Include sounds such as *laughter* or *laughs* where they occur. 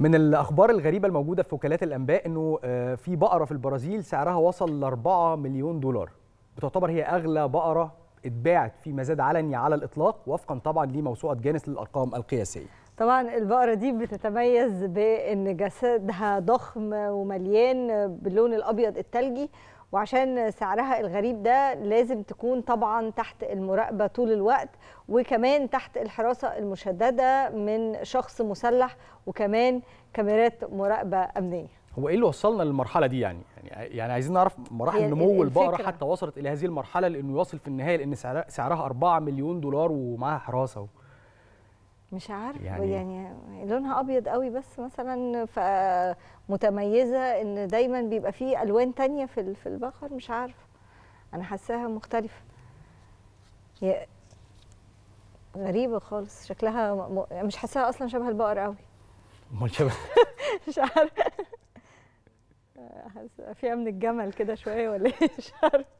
من الاخبار الغريبه الموجوده في وكالات الانباء انه آه، في بقره في البرازيل سعرها وصل ل 4 مليون دولار بتعتبر هي اغلى بقره اتباعت في مزاد علني على الاطلاق وفقا طبعا لموسوعه جانس للارقام القياسيه طبعا البقره دي بتتميز بان جسدها ضخم ومليان باللون الابيض الثلجي وعشان سعرها الغريب ده لازم تكون طبعا تحت المراقبه طول الوقت وكمان تحت الحراسه المشدده من شخص مسلح وكمان كاميرات مراقبه امنيه هو ايه اللي وصلنا للمرحله دي يعني يعني يعني عايزين نعرف مراحل نمو البقره حتى وصلت الى هذه المرحله لانه يوصل في النهايه لان سعرها 4 مليون دولار ومعاها حراسه و... مش عارفه يعني, يعني لونها ابيض قوي بس مثلا فمتميزه ان دايما بيبقى فيه الوان تانية في في البقر مش عارفه انا حاساها مختلفه هي غريبه خالص شكلها مش حاساها اصلا شبه البقر قوي امال شبه *laughs* مش عارفه فيها من الجمل كده شويه ولا ايه مش عارفه